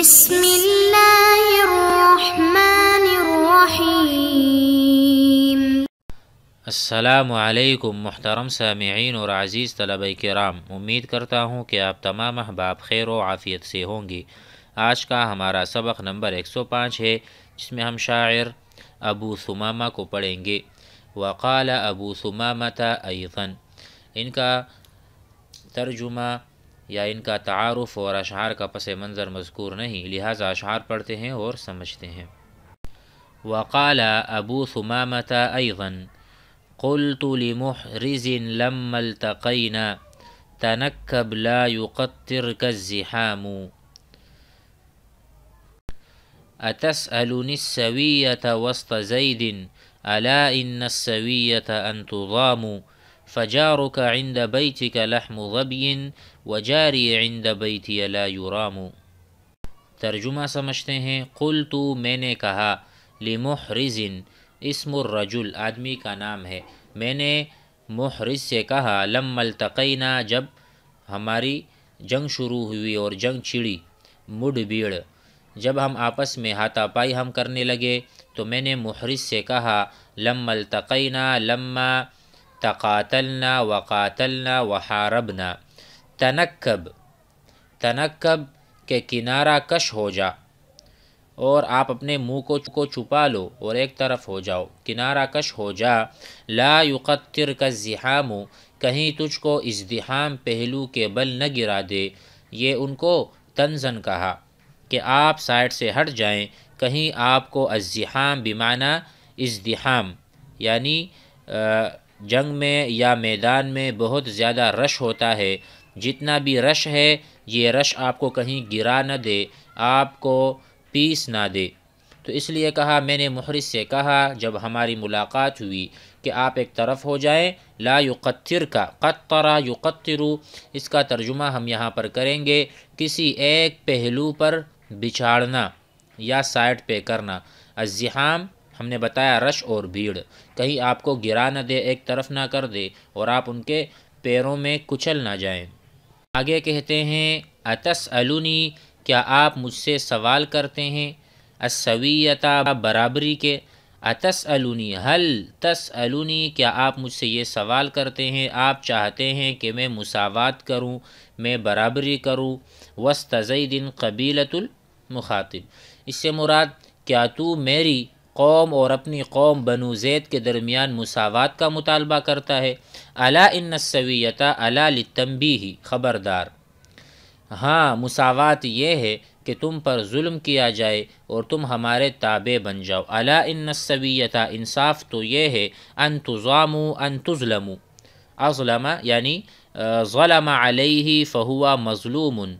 بسم اللہ الرحمن الرحیم السلام علیکم محترم سامعین اور عزیز طلبہ کرام امید کرتا ہوں کہ آپ تمام احباب خیر و عافیت سے ہوں گی آج کا ہمارا سبق نمبر ایک سو پانچ ہے جس میں ہم شاعر ابو ثمامہ کو پڑھیں گے وقال ابو تا ایضا ان کا ترجمہ یا ان کا تعارف اور اشعار کا پس منظر مذکور نہیں لہٰذا اشعار پڑھتے ہیں اور سمجھتے ہیں وقال وکال ابوثمامت ایغن قلطلی محرزنلمطقینہ تنک وسط زيد السویت وسطن علا انَََسویت تضام فجارك کا بيتك لحم ظبی وجاري عند بيتي تھی اللہ ترجمہ سمجھتے ہیں قل تو میں نے کہا لی محرزن اسم الرجل آدمی کا نام ہے میں نے محرز سے کہا لم الطقین جب ہماری جنگ شروع ہوئی اور جنگ چھڑی مڈ بیڑ جب ہم آپس میں ہاتھا پائی ہم کرنے لگے تو میں نے محرز سے کہا لم الطقین لما تقاتلنا وقاتلنا وحاربنا تنکب تنکب کے کنارہ کش ہو جا اور آپ اپنے منہ کو چھپا لو اور ایک طرف ہو جاؤ کنارہ کش ہو جا لا یقتر کا زحام کہیں تجھ کو ازدحام پہلو کے بل نہ گرا دے یہ ان کو تنزن کہا کہ آپ سائڈ سے ہٹ جائیں کہیں آپ کو ازام بیمانہ ازدحام یعنی جنگ میں یا میدان میں بہت زیادہ رش ہوتا ہے جتنا بھی رش ہے یہ رش آپ کو کہیں گرا نہ دے آپ کو پیس نہ دے تو اس لیے کہا میں نے محرس سے کہا جب ہماری ملاقات ہوئی کہ آپ ایک طرف ہو جائیں لا یقتر کا قطرہ یقترو اس کا ترجمہ ہم یہاں پر کریں گے کسی ایک پہلو پر بچھاڑنا یا سائڈ پہ کرنا الزحام ہم نے بتایا رش اور بھیڑ کہیں آپ کو گرا نہ دے ایک طرف نہ کر دے اور آپ ان کے پیروں میں کچل نہ جائیں آگے کہتے ہیں اتس الونی کیا آپ مجھ سے سوال کرتے ہیں اسویتا برابری کے اتس الونی حل تس الونی کیا آپ مجھ سے یہ سوال کرتے ہیں آپ چاہتے ہیں کہ میں مساوات کروں میں برابری کروں وستزی دن قبیلۃ المخاطب اس سے مراد کیا تو میری قوم اور اپنی قوم بنو زید کے درمیان مساوات کا مطالبہ کرتا ہے سویتا الا لتمبی ہی خبردار ہاں مساوات یہ ہے کہ تم پر ظلم کیا جائے اور تم ہمارے تابع بن جاؤ الا ان سویتا انصاف تو یہ ہے ان ان تظلم اظلم یعنی ظلم علیہ فہوا مظلومن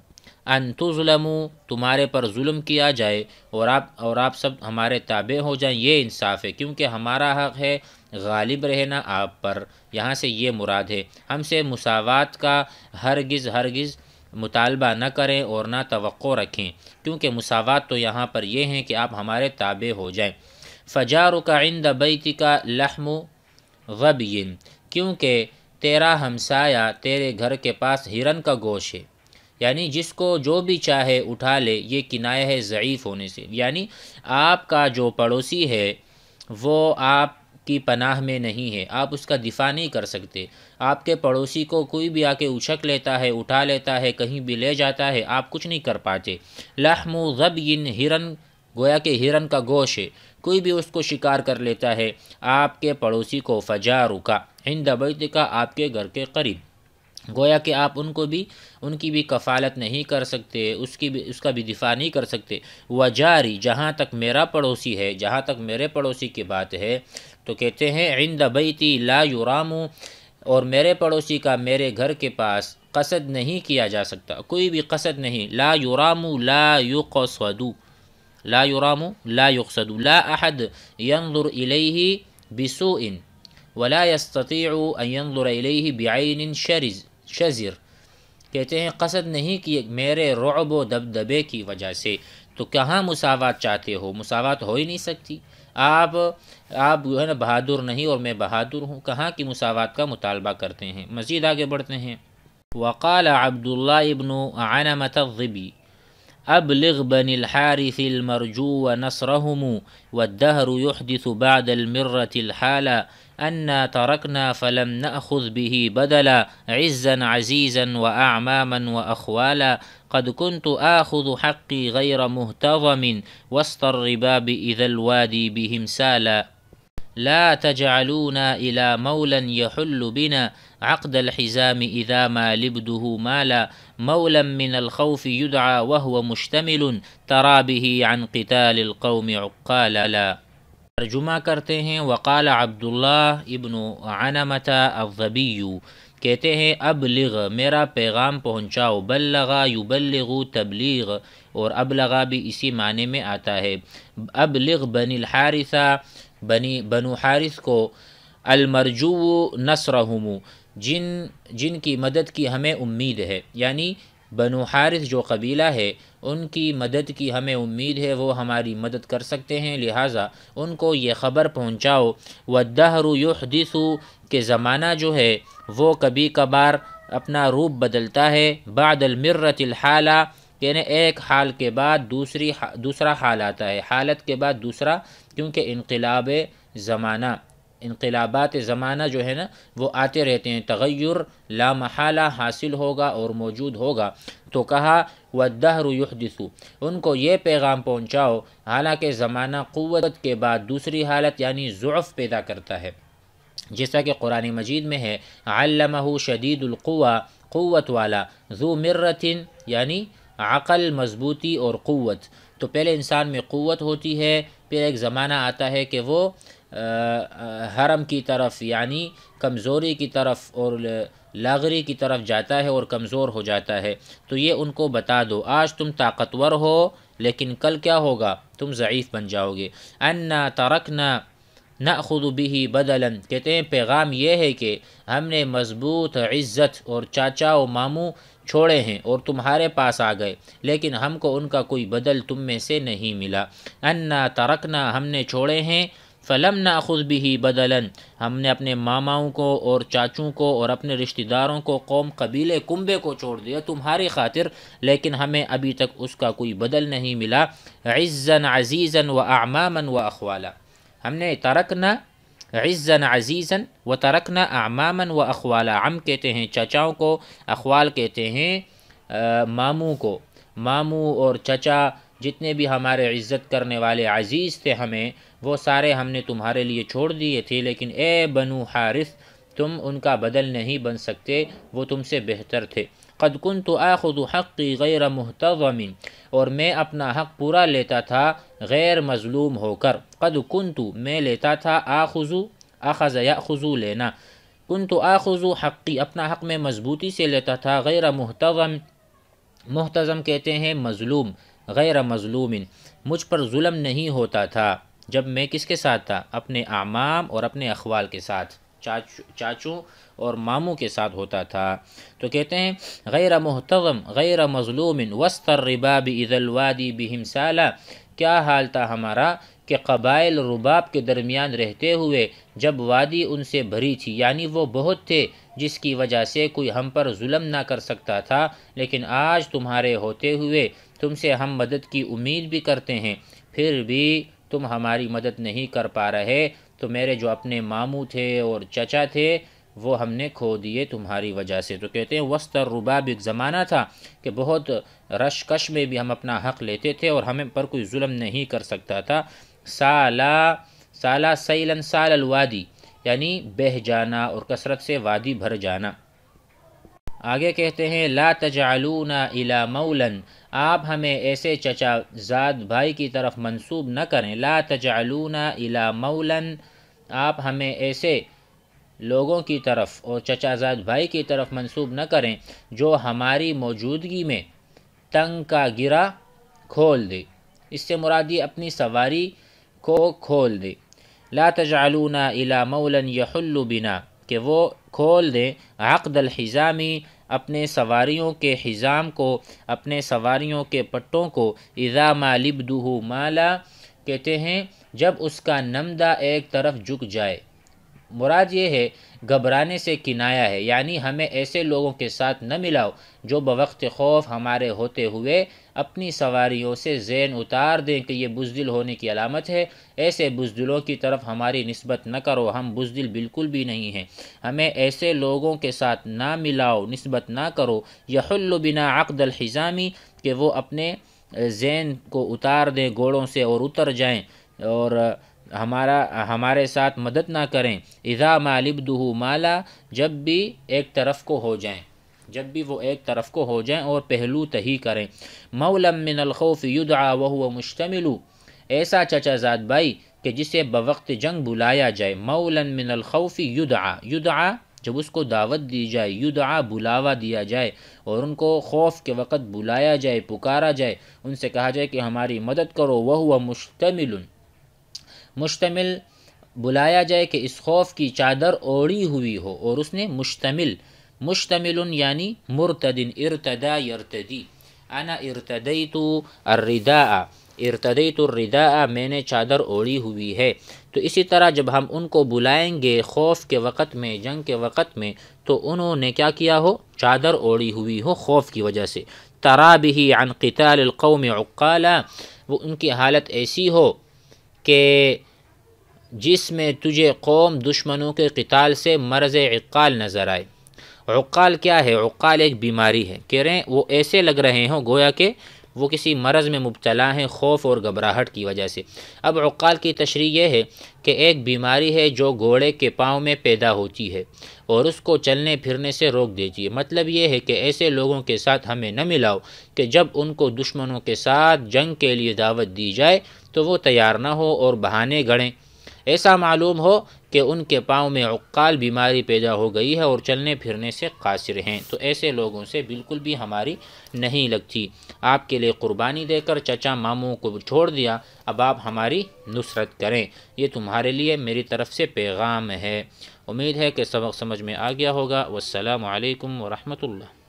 ان تظلموا تمہارے پر ظلم کیا جائے اور آپ اور آپ سب ہمارے تابع ہو جائیں یہ انصاف ہے کیونکہ ہمارا حق ہے غالب رہنا آپ پر یہاں سے یہ مراد ہے ہم سے مساوات کا ہرگز ہرگز مطالبہ نہ کریں اور نہ توقع رکھیں کیونکہ مساوات تو یہاں پر یہ ہیں کہ آپ ہمارے تابع ہو جائیں فجار کا عند بیتی کا لحم غبین کیونکہ تیرا ہمسایہ تیرے گھر کے پاس ہرن کا گوش ہے یعنی جس کو جو بھی چاہے اٹھا لے یہ کنائے ہے ضعیف ہونے سے یعنی آپ کا جو پڑوسی ہے وہ آپ کی پناہ میں نہیں ہے آپ اس کا دفاع نہیں کر سکتے آپ کے پڑوسی کو کوئی بھی آ کے اچھک لیتا ہے اٹھا لیتا ہے کہیں بھی لے جاتا ہے آپ کچھ نہیں کر پاتے لحم و ہرن گویا کہ ہرن کا گوشت ہے کوئی بھی اس کو شکار کر لیتا ہے آپ کے پڑوسی کو فجا رکا ہند بیت کا آپ کے گھر کے قریب گویا کہ آپ ان کو بھی ان کی بھی کفالت نہیں کر سکتے اس کی بھی اس کا بھی دفاع نہیں کر سکتے وہ جاری جہاں تک میرا پڑوسی ہے جہاں تک میرے پڑوسی کی بات ہے تو کہتے ہیں عند بیتی لا یورامو اور میرے پڑوسی کا میرے گھر کے پاس قصد نہیں کیا جا سکتا کوئی بھی قصد نہیں لا یورامو لا یقصدو لا یورامو لا یقصدو لا احد ينظر الیہ بسوء ولا یستطیع ان الیہ بعین شرز شزر کہتے ہیں قصد نہیں کی میرے رعب و دب دبے کی وجہ سے تو کہاں مساوات چاہتے ہو مساوات ہو ہی نہیں سکتی آپ آپ جو ہے نا بہادر نہیں اور میں بہادر ہوں کہاں کی مساوات کا مطالبہ کرتے ہیں مزید آگے بڑھتے ہیں وقال عبداللہ ابن عنمت الضبی ابلغ بن الحارث المرجو و والدهر يحدث بعد المرة الحالة أنا تركنا فلم نأخذ به بدلا عزا عزيزا وأعماما وأخوالا قد كنت آخذ حقي غير مهتظم وسط الرباب إذا الوادي بهم سالا لا تجعلونا إلى مولى يحل بنا عقد الحزام إذا ما لبده مالا مولا من الخوف يدعى وهو مشتمل ترى به عن قتال القوم عقالا لا ترجمہ کرتے ہیں وقال عبداللہ ابن عنمت کہتے اب لغ میرا پیغام پہنچاؤ بلغا یو تبلیغ اور اب بھی اسی معنی میں آتا ہے اب لغ بن الحارثہ بن حارث کو المرجو جن جن کی مدد کی ہمیں امید ہے یعنی بنو حارث جو قبیلہ ہے ان کی مدد کی ہمیں امید ہے وہ ہماری مدد کر سکتے ہیں لہٰذا ان کو یہ خبر پہنچاؤ و دہروی یحدثو کے زمانہ جو ہے وہ کبھی کبھار اپنا روپ بدلتا ہے بعد المرت الحالہ یعنی ایک حال کے بعد دوسری دوسرا حال آتا ہے حالت کے بعد دوسرا کیونکہ انقلاب زمانہ انقلابات زمانہ جو ہے نا وہ آتے رہتے ہیں تغیر لا محالہ حاصل ہوگا اور موجود ہوگا تو کہا وہ یحدثو ان کو یہ پیغام پہنچاؤ حالانکہ زمانہ قوت کے بعد دوسری حالت یعنی ضعف پیدا کرتا ہے جیسا کہ قرآن مجید میں ہے علمہ شدید القوا قوت والا ذو مرت یعنی عقل مضبوطی اور قوت تو پہلے انسان میں قوت ہوتی ہے پھر ایک زمانہ آتا ہے کہ وہ حرم کی طرف یعنی کمزوری کی طرف اور لاغری کی طرف جاتا ہے اور کمزور ہو جاتا ہے تو یہ ان کو بتا دو آج تم طاقتور ہو لیکن کل کیا ہوگا تم ضعیف بن جاؤ گے انا ترکنا نہ خود بھی بدلن کہتے پیغام یہ ہے کہ ہم نے مضبوط عزت اور چاچا و ماموں چھوڑے ہیں اور تمہارے پاس آ گئے لیکن ہم کو ان کا کوئی بدل تم میں سے نہیں ملا انا ترکنا ہم نے چھوڑے ہیں فلم نہ خود بھی بدلاً ہم نے اپنے ماماؤں کو اور چاچوں کو اور اپنے رشتہ داروں کو قوم قبیلے کنبے کو چھوڑ دیا تمہاری خاطر لیکن ہمیں ابھی تک اس کا کوئی بدل نہیں ملا عزن عزیزن و اعمامن و اخوالا ہم نے ترکنا عزن عزیزن و ترکنا اعمامن و اخوالا ہم کہتے ہیں چاچاؤں کو اخوال کہتے ہیں ماموں کو ماموں اور چچا جتنے بھی ہمارے عزت کرنے والے عزیز تھے ہمیں وہ سارے ہم نے تمہارے لیے چھوڑ دیے تھے لیکن اے بنو حارث تم ان کا بدل نہیں بن سکتے وہ تم سے بہتر تھے قد کن تو آخد حقی غیر محتوام اور میں اپنا حق پورا لیتا تھا غیر مظلوم ہو کر قد کن تو میں لیتا تھا آخذو آخذ یا خوضو لینا کن تو آخذو حقی اپنا حق میں مضبوطی سے لیتا تھا غیر محتضم محتظم کہتے ہیں مظلوم غیر مظلوم مجھ پر ظلم نہیں ہوتا تھا جب میں کس کے ساتھ تھا اپنے اعمام اور اپنے اخوال کے ساتھ چاچو اور ماموں کے ساتھ ہوتا تھا تو کہتے ہیں غیر محتغم غیر مظلومً وستر اذا الوادی بہم سالہ کیا حال تھا ہمارا کہ قبائل رباب کے درمیان رہتے ہوئے جب وادی ان سے بھری تھی یعنی وہ بہت تھے جس کی وجہ سے کوئی ہم پر ظلم نہ کر سکتا تھا لیکن آج تمہارے ہوتے ہوئے تم سے ہم مدد کی امید بھی کرتے ہیں پھر بھی تم ہماری مدد نہیں کر پا رہے تو میرے جو اپنے ماموں تھے اور چچا تھے وہ ہم نے کھو دیے تمہاری وجہ سے تو کہتے ہیں رباب ایک زمانہ تھا کہ بہت رش کش میں بھی ہم اپنا حق لیتے تھے اور ہمیں پر کوئی ظلم نہیں کر سکتا تھا سالہ سالہ سیلن سال الوادی یعنی بہہ جانا اور کثرت سے وادی بھر جانا آگے کہتے ہیں لا تجعلونا الا مولن آپ ہمیں ایسے چچا زاد بھائی کی طرف منسوب نہ کریں لا تجعلونا الا مولن آپ ہمیں ایسے لوگوں کی طرف اور چچا زاد بھائی کی طرف منصوب نہ کریں جو ہماری موجودگی میں تنگ کا گرا کھول دے اس سے مرادی اپنی سواری کو کھول دے لا تجعلونا الا مولن یحل بنا کہ وہ کھول دیں عقد الحضامی اپنے سواریوں کے حزام کو اپنے سواریوں کے پٹوں کو اذا ما لبدہ مالا کہتے ہیں جب اس کا نمدہ ایک طرف جھک جائے مراد یہ ہے گھبرانے سے کنایا ہے یعنی ہمیں ایسے لوگوں کے ساتھ نہ ملاؤ جو بوقت خوف ہمارے ہوتے ہوئے اپنی سواریوں سے زین اتار دیں کہ یہ بزدل ہونے کی علامت ہے ایسے بزدلوں کی طرف ہماری نسبت نہ کرو ہم بزدل بالکل بھی نہیں ہیں ہمیں ایسے لوگوں کے ساتھ نہ ملاؤ نسبت نہ کرو یحل بنا عقد الحضامی کہ وہ اپنے زین کو اتار دیں گھوڑوں سے اور اتر جائیں اور ہمارا ہمارے ساتھ مدد نہ کریں اذا مالب دہو مالا جب بھی ایک طرف کو ہو جائیں جب بھی وہ ایک طرف کو ہو جائیں اور پہلو تہی کریں مولم من الخوف یدعا وہو مشتمل ایسا چچا زاد بائی کہ جسے بوقت جنگ بلایا جائے مولن من الخوف یدعا یدعا جب اس کو دعوت دی جائے یدعا بلاوا دیا جائے اور ان کو خوف کے وقت بلایا جائے پکارا جائے ان سے کہا جائے کہ ہماری مدد کرو وہ مشتمل مشتمل بلایا جائے کہ اس خوف کی چادر اوڑی ہوئی ہو اور اس نے مشتمل مشتمل یعنی مرتد ارتدا یرتدی انا ارتدیتو الرداء ارتدیت الرداء میں نے چادر اوڑی ہوئی ہے تو اسی طرح جب ہم ان کو بلائیں گے خوف کے وقت میں جنگ کے وقت میں تو انہوں نے کیا کیا ہو چادر اوڑی ہوئی ہو خوف کی وجہ سے ترابی عن قتال القوم عقالا وہ ان کی حالت ایسی ہو کہ جس میں تجھے قوم دشمنوں کے قتال سے مرض عقال نظر آئے عقال کیا ہے عقال ایک بیماری ہے کہہ رہے ہیں وہ ایسے لگ رہے ہوں گویا کہ وہ کسی مرض میں مبتلا ہیں خوف اور گھبراہٹ کی وجہ سے اب عقال کی تشریح یہ ہے کہ ایک بیماری ہے جو گھوڑے کے پاؤں میں پیدا ہوتی ہے اور اس کو چلنے پھرنے سے روک دیجیے مطلب یہ ہے کہ ایسے لوگوں کے ساتھ ہمیں نہ ملاؤ کہ جب ان کو دشمنوں کے ساتھ جنگ کے لیے دعوت دی جائے تو وہ تیار نہ ہو اور بہانے گڑیں ایسا معلوم ہو کہ ان کے پاؤں میں عقال بیماری پیدا ہو گئی ہے اور چلنے پھرنے سے قاصر ہیں تو ایسے لوگوں سے بالکل بھی ہماری نہیں لگتی آپ کے لیے قربانی دے کر چچا ماموں کو چھوڑ دیا اب آپ ہماری نصرت کریں یہ تمہارے لیے میری طرف سے پیغام ہے امید ہے کہ سبق سمجھ میں آ گیا ہوگا والسلام علیکم ورحمۃ اللہ